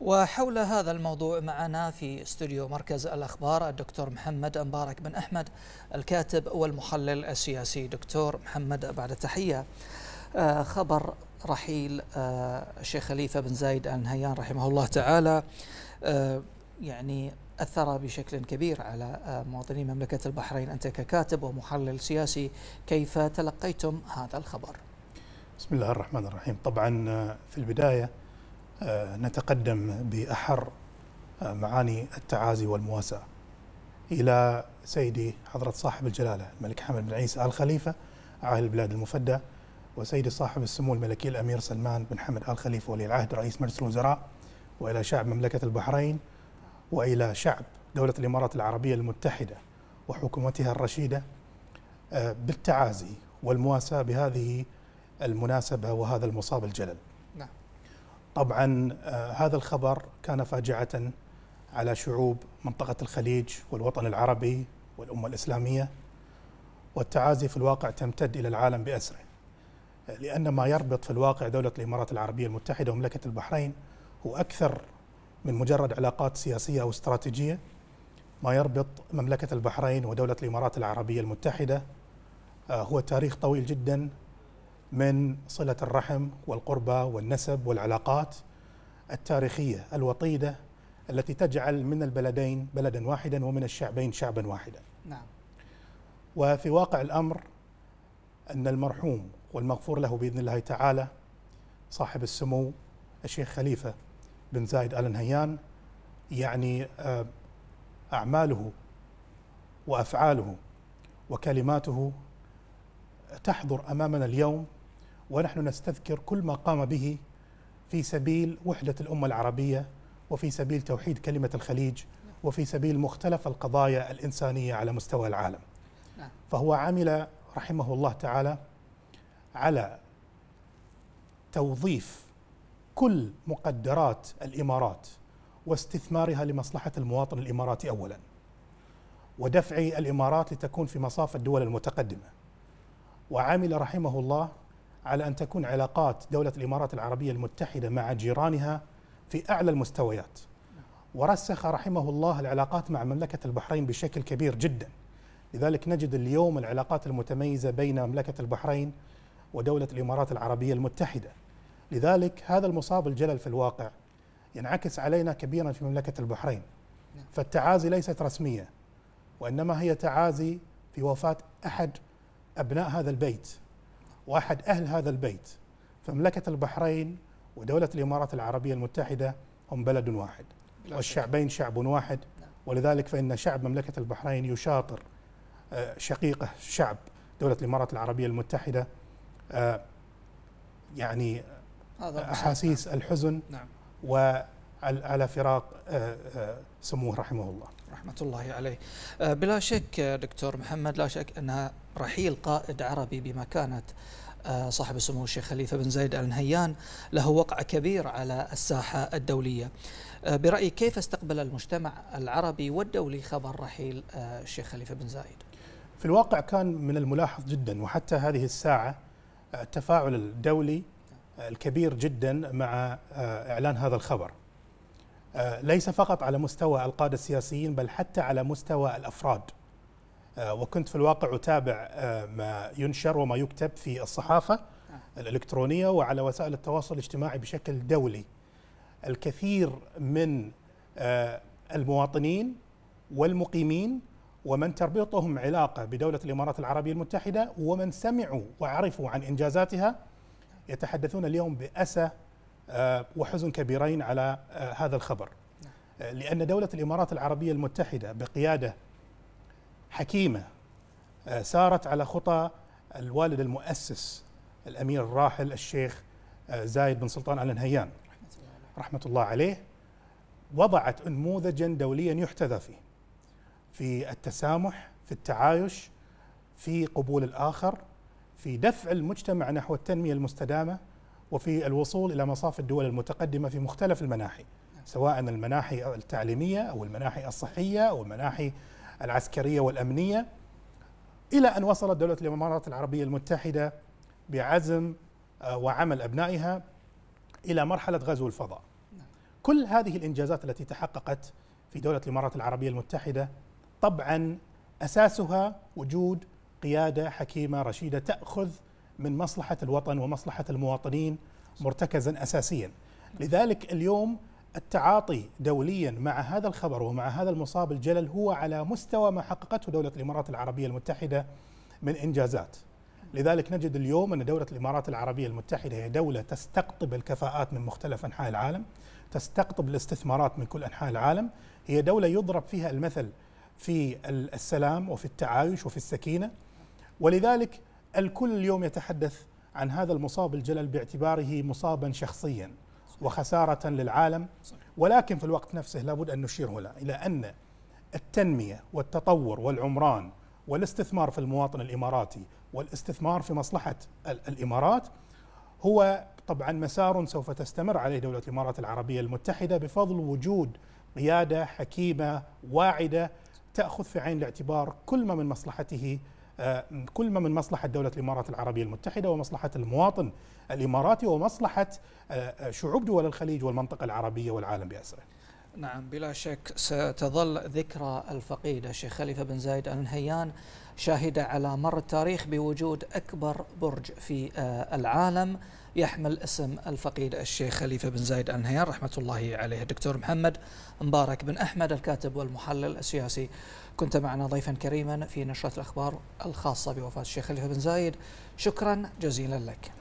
وحول هذا الموضوع معنا في استوديو مركز الأخبار الدكتور محمد مبارك بن أحمد الكاتب والمحلل السياسي دكتور محمد بعد التحية آه، خبر رحيل آه، الشيخ خليفة بن زايد آل نهيان رحمه الله تعالى آه، يعني أثر بشكل كبير على مواطني مملكة البحرين أنت ككاتب ومحلل سياسي كيف تلقيتم هذا الخبر؟ بسم الله الرحمن الرحيم طبعا في البداية آه، نتقدم بأحر آه، معاني التعازي والمواساة إلى سيدي حضرة صاحب الجلالة الملك حمد بن عيسى آل خليفة عاهل البلاد المفدى وسيدي صاحب السمو الملكي الأمير سلمان بن حمد آل خليفة ولي العهد رئيس مجلس الوزراء وإلى شعب مملكة البحرين وإلى شعب دولة الإمارات العربية المتحدة وحكومتها الرشيدة آه، بالتعازي والمواساة بهذه المناسبة وهذا المصاب الجلل نعم. طبعا آه، هذا الخبر كان فاجعة على شعوب منطقة الخليج والوطن العربي والأمة الإسلامية والتعازي في الواقع تمتد إلى العالم بأسره لأن ما يربط في الواقع دولة الإمارات العربية المتحدة ومملكة البحرين هو أكثر من مجرد علاقات سياسية أو استراتيجية ما يربط مملكة البحرين ودولة الإمارات العربية المتحدة آه، هو تاريخ طويل جدا من صله الرحم والقربه والنسب والعلاقات التاريخيه الوطيده التي تجعل من البلدين بلدا واحدا ومن الشعبين شعبا واحدا. نعم. وفي واقع الامر ان المرحوم والمغفور له باذن الله تعالى صاحب السمو الشيخ خليفه بن زايد ال نهيان يعني آه، اعماله وافعاله وكلماته تحضر امامنا اليوم ونحن نستذكر كل ما قام به في سبيل وحدة الأمة العربية وفي سبيل توحيد كلمة الخليج وفي سبيل مختلف القضايا الإنسانية على مستوى العالم نعم. فهو عمل رحمه الله تعالى على توظيف كل مقدرات الإمارات واستثمارها لمصلحة المواطن الإماراتي أولا ودفع الإمارات لتكون في مصاف الدول المتقدمة وعمل رحمه الله على أن تكون علاقات دولة الإمارات العربية المتحدة مع جيرانها في أعلى المستويات ورسخ رحمه الله العلاقات مع مملكة البحرين بشكل كبير جدا لذلك نجد اليوم العلاقات المتميزة بين مملكة البحرين ودولة الإمارات العربية المتحدة لذلك هذا المصاب الجلل في الواقع ينعكس علينا كبيرا في مملكة البحرين فالتعازي ليست رسمية وإنما هي تعازي في وفاة أحد أبناء هذا البيت واحد أهل هذا البيت فمملكة البحرين ودولة الإمارات العربية المتحدة هم بلد واحد والشعبين شعب واحد نعم. ولذلك فإن شعب مملكة البحرين يشاطر آه، شقيقه شعب دولة الإمارات العربية المتحدة آه، يعني أحاسيس نعم. الحزن نعم. على فراق آه، آه، سموه رحمه الله رحمة الله عليه آه، بلا شك دكتور محمد لا شك أن رحيل قائد عربي بمكانة صاحب سمو الشيخ خليفة بن زايد آل نهيان له وقع كبير على الساحة الدولية برأيك كيف استقبل المجتمع العربي والدولي خبر رحيل الشيخ خليفة بن زايد في الواقع كان من الملاحظ جدا وحتى هذه الساعة التفاعل الدولي الكبير جدا مع إعلان هذا الخبر آه، ليس فقط على مستوى القادة السياسيين بل حتى على مستوى الأفراد آه، وكنت في الواقع أتابع آه، ما ينشر وما يكتب في الصحافة الإلكترونية وعلى وسائل التواصل الاجتماعي بشكل دولي الكثير من المواطنين والمقيمين ومن تربطهم علاقة بدولة الإمارات العربية المتحدة ومن سمعوا وعرفوا عن إنجازاتها يتحدثون اليوم بأسى آه، وحزن كبيرين على آه، هذا الخبر آه، لأن دولة الإمارات العربية المتحدة بقيادة حكيمة سارت على خطى الوالد المؤسس الأمير الراحل الشيخ زايد بن سلطان آل نهيان رحمة الله عليه وضعت أنموذجا دوليا يحتذى فيه في التسامح في التعايش في قبول الآخر في دفع المجتمع نحو التنمية المستدامة وفي الوصول إلى مصاف الدول المتقدمة في مختلف المناحي سواء المناحي التعليمية أو المناحي الصحية أو المناحي العسكرية والأمنية إلى أن وصلت دولة الإمارات العربية المتحدة بعزم آه، وعمل أبنائها إلى مرحلة غزو الفضاء كل هذه الإنجازات التي تحققت في دولة الإمارات العربية المتحدة طبعا أساسها وجود قيادة حكيمة رشيدة تأخذ من مصلحة الوطن ومصلحة المواطنين مرتكزا أساسيا لذلك اليوم التعاطي دوليا مع هذا الخبر ومع هذا المصاب الجلل هو على مستوى ما حققته دولة الإمارات العربية المتحدة من إنجازات لذلك نجد اليوم أن دولة الإمارات العربية المتحدة هي دولة تستقطب الكفاءات من مختلف أنحاء العالم تستقطب الاستثمارات من كل أنحاء العالم هي دولة يضرب فيها المثل في السلام وفي التعايش وفي السكينة ولذلك الكل اليوم يتحدث عن هذا المصاب الجلل باعتباره مصابا شخصيا وخسارة للعالم ولكن في الوقت نفسه لابد أن نشير هنا إلى أن التنمية والتطور والعمران والاستثمار في المواطن الإماراتي والاستثمار في مصلحة الإمارات هو طبعا مسار سوف تستمر عليه دولة الإمارات العربية المتحدة بفضل وجود قيادة حكيمة واعدة تأخذ في عين الاعتبار كل ما من مصلحته آه، كل ما من مصلحة دولة الإمارات العربية المتحدة ومصلحة المواطن الإماراتي ومصلحة آه، آه، شعوب دول الخليج والمنطقة العربية والعالم بأسره نعم بلا شك ستظل ذكرى الفقيد الشيخ خليفة بن زايد آل نهيان شاهدة على مر التاريخ بوجود أكبر برج في آه، العالم يحمل اسم الفقيد الشيخ خليفة بن زايد آل نهيان رحمة الله عليه الدكتور محمد مبارك بن أحمد الكاتب والمحلل السياسي كنت معنا ضيفا كريما في نشرة الأخبار الخاصة بوفاة الشيخ خليفة بن زايد شكرا جزيلا لك